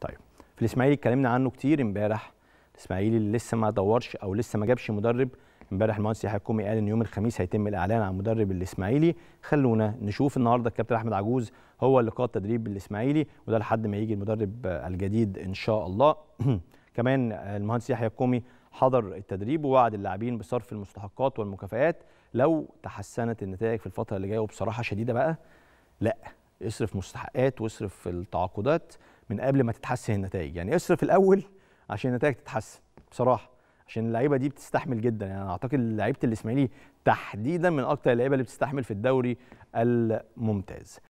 طيب في الاسماعيلي اتكلمنا عنه كتير امبارح الاسماعيلي اللي لسه ما دورش او لسه ما جابش مدرب امبارح المهندس يحيى الكومي قال ان يوم الخميس هيتم الاعلان عن مدرب الاسماعيلي خلونا نشوف النهارده الكابتن احمد عجوز هو اللي قاد تدريب الاسماعيلي وده لحد ما يجي المدرب الجديد ان شاء الله كمان المهندس يحيى الكومي حضر التدريب ووعد اللاعبين بصرف المستحقات والمكافئات لو تحسنت النتائج في الفتره اللي جايه وبصراحه شديده بقى لا اصرف مستحقات واصرف التعاقدات من قبل ما تتحسن النتائج يعني اصرف الاول عشان النتائج تتحسن بصراحه عشان اللعيبه دي بتستحمل جدا يعني انا اعتقد لعيبه الاسماعيلي تحديدا من اكتر اللعيبه اللي بتستحمل في الدوري الممتاز